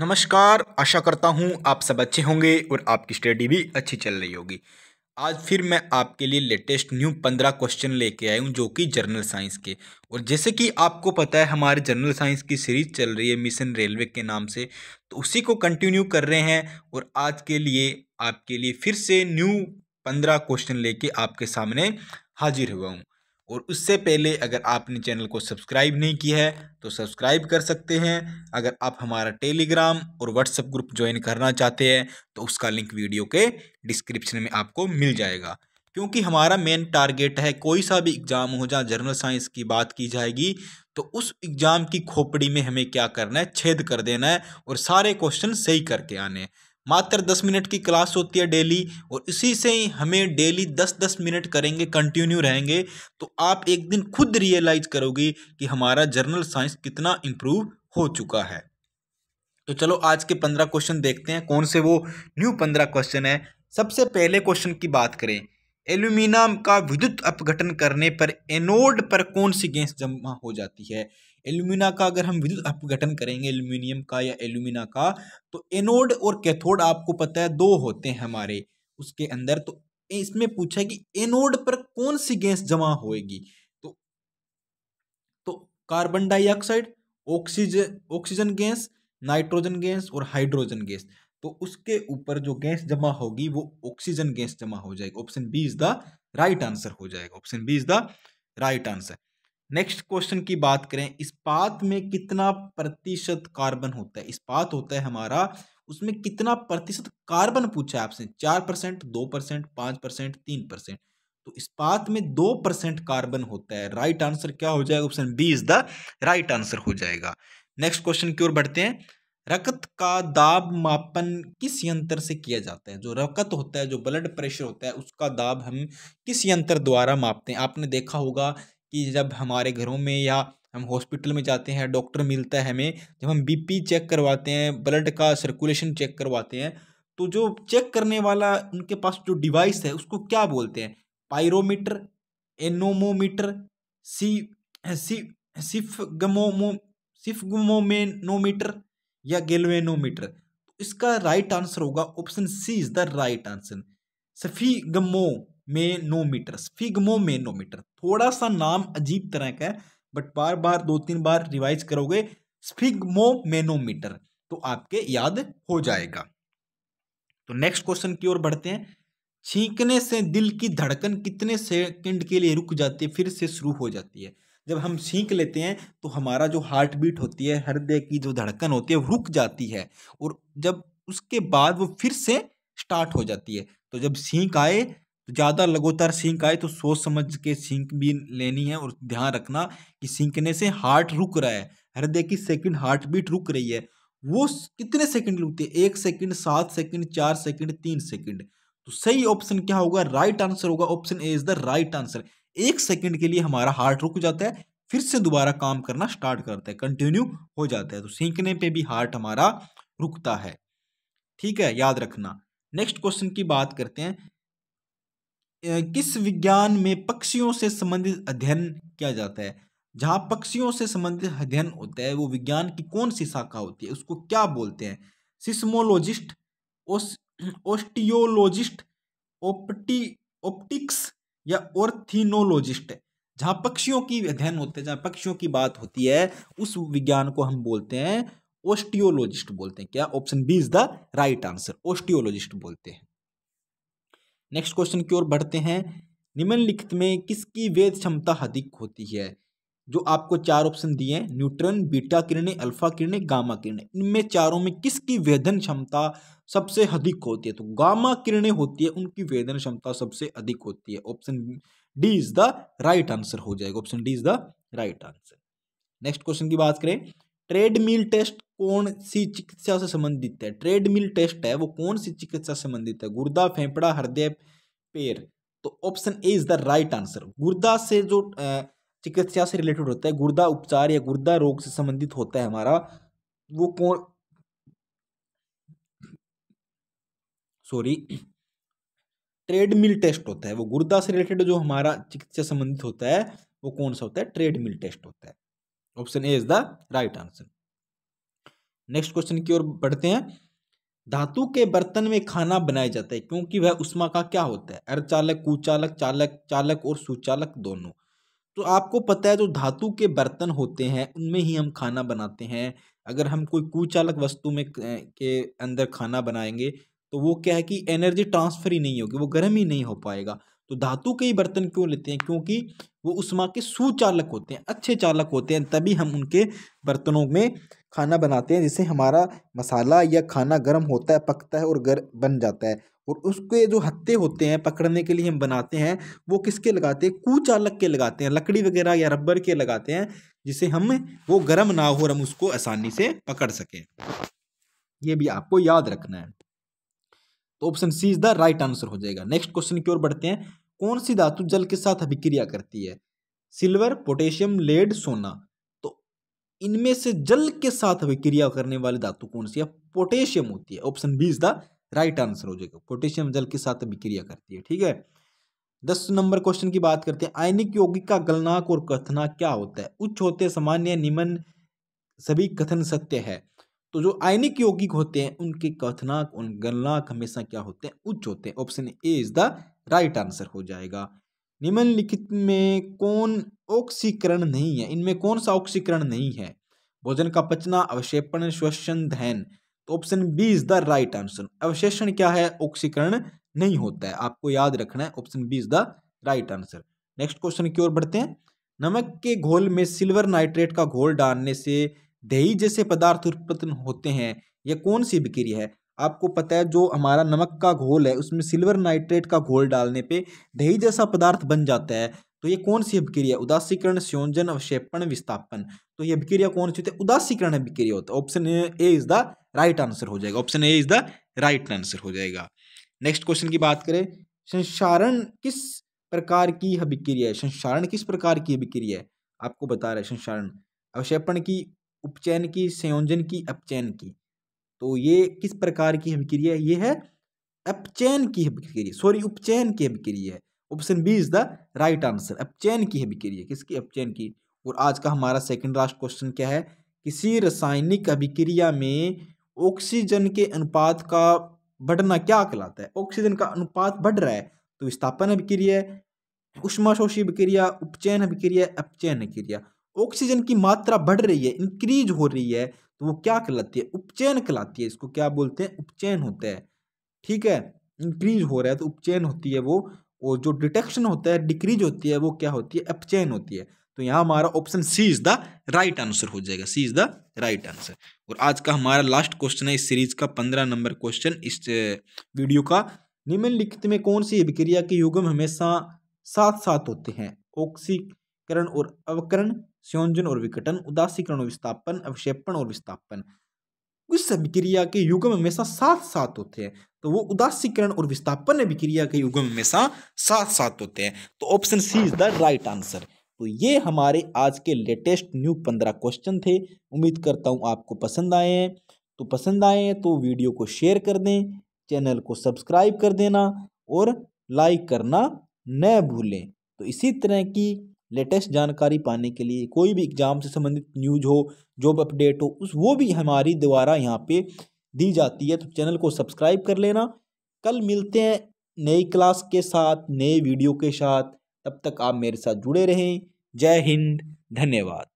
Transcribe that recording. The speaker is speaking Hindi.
नमस्कार आशा करता हूँ आप सब अच्छे होंगे और आपकी स्टडी भी अच्छी चल रही होगी आज फिर मैं आपके लिए लेटेस्ट न्यू पंद्रह क्वेश्चन लेके आया हूँ जो कि जर्नल साइंस के और जैसे कि आपको पता है हमारे जर्नल साइंस की सीरीज चल रही है मिशन रेलवे के नाम से तो उसी को कंटिन्यू कर रहे हैं और आज के लिए आपके लिए फिर से न्यू पंद्रह क्वेश्चन लेके आपके सामने हाजिर हुआ हूँ और उससे पहले अगर आपने चैनल को सब्सक्राइब नहीं किया है तो सब्सक्राइब कर सकते हैं अगर आप हमारा टेलीग्राम और व्हाट्सएप ग्रुप ज्वाइन करना चाहते हैं तो उसका लिंक वीडियो के डिस्क्रिप्शन में आपको मिल जाएगा क्योंकि हमारा मेन टारगेट है कोई सा भी एग्ज़ाम हो जहाँ जर्नल साइंस की बात की जाएगी तो उस एग्ज़ाम की खोपड़ी में हमें क्या करना है छेद कर देना है और सारे क्वेश्चन सही करके आने हैं मात्र दस मिनट की क्लास होती है डेली और इसी से ही हमें डेली दस दस मिनट करेंगे कंटिन्यू रहेंगे तो आप एक दिन खुद रियलाइज़ करोगे कि हमारा जर्नल साइंस कितना इम्प्रूव हो चुका है तो चलो आज के पंद्रह क्वेश्चन देखते हैं कौन से वो न्यू पंद्रह क्वेश्चन है सबसे पहले क्वेश्चन की बात करें एल्यूमिनियम का विद्युत अपघटन करने पर एनोड पर कौन सी गैस जमा हो जाती है एल्यूमिना का अगर हम विद्युत अपघटन करेंगे एल्यूमिनियम का या एल्यूमिना का तो एनोड और कैथोड आपको पता है दो होते हैं हमारे उसके अंदर तो इसमें पूछा कि एनोड पर कौन सी गैस जमा होएगी तो तो carbon dioxide oxygen oxygen gas nitrogen gas और हाइड्रोजन गैस तो उसके ऊपर जो गैस जमा होगी वो ऑक्सीजन गैस जमा हो जाएगी option B is the right answer हो जाएगा option B is the right answer next question की बात करें इस्पात में कितना प्रतिशत कार्बन होता है इस्पात होता है हमारा उसमें कितना प्रतिशत कार्बन पूछा है आपसे चार परसेंट दो परसेंट पांच परसेंट तीन परसेंट तो इस्पात में दो परसेंट कार्बन होता है राइट आंसर क्या हो जाएगा option B is the right answer हो जाएगा नेक्स्ट क्वेश्चन की ओर बढ़ते हैं रक्त का दाब मापन किस यंत्र से किया जाता है जो रक्त होता है जो ब्लड प्रेशर होता है उसका दाब हम किस यंत्र द्वारा मापते हैं आपने देखा होगा कि जब हमारे घरों में या हम हॉस्पिटल में जाते हैं डॉक्टर मिलता है हमें जब हम बीपी चेक करवाते हैं ब्लड का सर्कुलेशन चेक करवाते हैं तो जो चेक करने वाला उनके पास जो डिवाइस है उसको क्या बोलते हैं पायरोमीटर एनोमोमीटर सी सी सिफगमोमो सिफगमोमेनोमीटर या गेलवेनोमीटर तो इसका राइट आंसर होगा option C is the right answer sphygmomanometer manometer थोड़ा सा नाम अजीब तरह का है बट बार बार दो तीन बार रिवाइज करोगे मेनोमीटर तो आपके याद हो जाएगा तो नेक्स्ट क्वेश्चन की ओर बढ़ते हैं छींकने से दिल की धड़कन कितने सेकंड के लिए रुक जाती है फिर से शुरू हो जाती है जब हम छींक लेते हैं तो हमारा जो हार्ट बीट होती है हृदय की जो धड़कन होती है रुक जाती है और जब उसके बाद वो फिर से स्टार्ट हो जाती है तो जब छींक आए तो ज़्यादा लगातार सिंक आए तो सोच समझ के सिंक भी लेनी है और ध्यान रखना कि सिंकने से हार्ट रुक रहा है हृदय की सेकंड हार्ट बीट रुक रही है वो कितने सेकंड रुकती है एक सेकंड सात सेकंड चार सेकंड तीन सेकंड तो सही ऑप्शन क्या होगा राइट आंसर होगा option A is the right answer एक सेकंड के लिए हमारा हार्ट रुक जाता है फिर से दोबारा काम करना स्टार्ट करता है कंटिन्यू हो जाता है तो सीखने पे भी हार्ट हमारा रुकता है ठीक है याद रखना नेक्स्ट क्वेश्चन की बात करते हैं किस विज्ञान में पक्षियों से संबंधित अध्ययन किया जाता है जहाँ पक्षियों से संबंधित अध्ययन होता है वो विज्ञान की कौन सी शाखा होती है उसको क्या बोलते हैं सिस्मोलॉजिस्ट ओस ओस्टियोलॉजिस्ट ओप्टी ओप्टिक्स या ऑर्थिनोलॉजिस्ट जहाँ पक्षियों की अध्ययन होते हैं जहाँ पक्षियों की बात होती है उस विज्ञान को हम बोलते हैं ओस्टियोलॉजिस्ट बोलते हैं क्या option B is the right answer osteologist बोलते हैं नेक्स्ट क्वेश्चन की ओर बढ़ते हैं निम्नलिखित में किसकी वेद क्षमता अधिक होती है जो आपको चार ऑप्शन दिए हैं न्यूट्रन बीटा किरणें अल्फा किरणें गामा किरणें इनमें चारों में किसकी वेदन क्षमता सबसे अधिक होती है तो गामा किरणें होती है उनकी वेदन क्षमता सबसे अधिक होती है option D is the right answer हो जाएगा option D is the right answer next question की बात करें ट्रेडमिल टेस्ट कौन सी चिकित्सा से संबंधित है ट्रेडमिल टेस्ट है वो कौन सी चिकित्सा से संबंधित है गुर्दा फेफड़ा हृदय पेर तो option A is the right answer गुर्दा से जो चिकित्सा से रिलेटेड होता है गुर्दा उपचार या गुर्दा रोग से संबंधित होता है हमारा वो कौन सॉरी ट्रेडमिल टेस्ट होता है वो गुर्दा से रिलेटेड जो हमारा चिकित्सा संबंधित होता है वो कौन सा होता है ट्रेडमिल टेस्ट होता है option A is the right answer next question की ओर बढ़ते हैं धातु के बर्तन में खाना बनाया जाता है क्योंकि वह उष्मा का क्या होता है अर्चालक कुचालक चालक चालक और सुचालक दोनों तो आपको पता है जो धातु के बर्तन होते हैं उनमें ही हम खाना बनाते हैं अगर हम कोई कुचालक वस्तु में के अंदर खाना बनाएंगे तो वो क्या है कि एनर्जी ट्रांसफर ही नहीं होगी वो गर्म ही नहीं हो पाएगा तो धातु के ही बर्तन क्यों लेते हैं क्योंकि वो उष्मा के सुचालक होते हैं अच्छे चालक होते हैं तभी हम उनके बर्तनों में खाना बनाते हैं जिससे हमारा मसाला या खाना गर्म होता है पकता है और गर बन जाता है और उसके जो हत्ते होते हैं पकड़ने के लिए हम बनाते हैं वो किसके लगाते हैं कुचालक के लगाते हैं लकड़ी वगैरह या रबर के लगाते हैं जिसे हम वो गर्म ना हो और हम उसको आसानी से पकड़ सकें ये भी आपको याद रखना है तो option C is the right answer हो जाएगा नेक्स्ट क्वेश्चन की ओर बढ़ते हैं कौन सी धातु जल के साथ अभिक्रिया करती है सिल्वर पोटेशियम लेड सोना तो इनमें से जल के साथ अभिक्रिया करने वाली धातु कौन सी है पोटेशियम होती है option B is the right answer हो जाएगा पोटेशियम जल के साथ अभिक्रिया करती है ठीक है दस नंबर क्वेश्चन की बात करते हैं आयनिक यौगिक का गलनाक और कथना क्या होता है उच्च होते सामान्य निम्न सभी कथन सत्य है तो जो आयनिक यौगिक होते हैं उनके कथनाक उन गलनाक हमेशा क्या होते हैं उच्च होते हैं option A is the right answer हो जाएगा निम्नलिखित में कौन ऑक्सीकरण नहीं है इनमें कौन सा ऑक्सीकरण नहीं है भोजन का पचना अवशेपण श्वसन दहन तो option B is the right answer अवशेषण क्या है ऑक्सीकरण नहीं होता है आपको याद रखना है option B is the right answer next question की ओर बढ़ते हैं नमक के घोल में सिल्वर नाइट्रेट का घोल डालने से दही जैसे पदार्थ उत्पन्न होते हैं यह कौन सी विक्रिया है आपको पता है जो हमारा नमक का घोल है उसमें सिल्वर नाइट्रेट का घोल डालने पे दही जैसा पदार्थ बन जाता है तो ये कौन सी अभिक्रिया उदासीकरण संयोजन अवक्षेपण विस्थापन तो ये अभिक्रिया कौन सी होती है उदासीकरण अभिक्रिया होता है option A is the right answer हो जाएगा option A is the right answer हो जाएगा नेक्स्ट क्वेश्चन की बात करें संसारण किस प्रकार की अभिक्रिया है संसारण किस प्रकार की अभिक्रिया है आपको बता रहे संसारण अवक्षेपण की उपचयन की संयोजन की अपचयन की तो ये किस प्रकार की अभिक्रिया ये है अपचयन की अभिक्रिया सॉरी उपचयन की अभिक्रिया है option B is the right answer अपचयन की अभिक्रिया किसकी अपचयन की और आज का हमारा सेकंड लास्ट क्वेश्चन क्या है किसी रासायनिक अभिक्रिया में ऑक्सीजन के अनुपात का बढ़ना क्या कहलाता है ऑक्सीजन का अनुपात बढ़ रहा है तो विस्थापन अभिक्रिया उष्माशोषी अभिक्रिया उपचयन अभिक्रिया अपचयन अभिक्रिया ऑक्सीजन की मात्रा बढ़ रही है इंक्रीज हो रही है तो वो क्या कहलाती है उपचैन कहलाती है इसको क्या बोलते हैं उपचैन होता है ठीक है इंक्रीज हो रहा है तो उपचैन होती है वो और जो डिटेक्शन होता है डिक्रीज होती है वो क्या होती है अपचैन होती है तो यहाँ हमारा option C is the right answer हो जाएगा C is the right answer और आज का हमारा लास्ट क्वेश्चन है इस सीरीज का पंद्रह नंबर क्वेश्चन इस वीडियो का निम्नलिखित में कौन सी अभिक्रिया के युगम हमेशा साथ साथ होते हैं ऑक्सी करण और अवकरण संयोजन और विघटन उदासीकरण और विस्थापन अवक्षेपण और विस्थापन उस अभिक्रिया के युगम हमेशा साथ साथ होते हैं तो वो उदासीकरण और विस्थापन अभिक्रिया के युगम हमेशा साथ साथ होते हैं तो option C is the right answer तो ये हमारे आज के लेटेस्ट न्यू पंद्रह क्वेश्चन थे उम्मीद करता हूँ आपको पसंद आए हैं तो पसंद आए हैं तो वीडियो को शेयर कर दें चैनल को सब्सक्राइब कर देना और लाइक करना न भूलें तो इसी तरह की लेटेस्ट जानकारी पाने के लिए कोई भी एग्ज़ाम से संबंधित न्यूज हो जॉब अपडेट हो उस वो भी हमारी द्वारा यहाँ पे दी जाती है तो चैनल को सब्सक्राइब कर लेना कल मिलते हैं नई क्लास के साथ नए वीडियो के साथ तब तक आप मेरे साथ जुड़े रहें जय हिंद धन्यवाद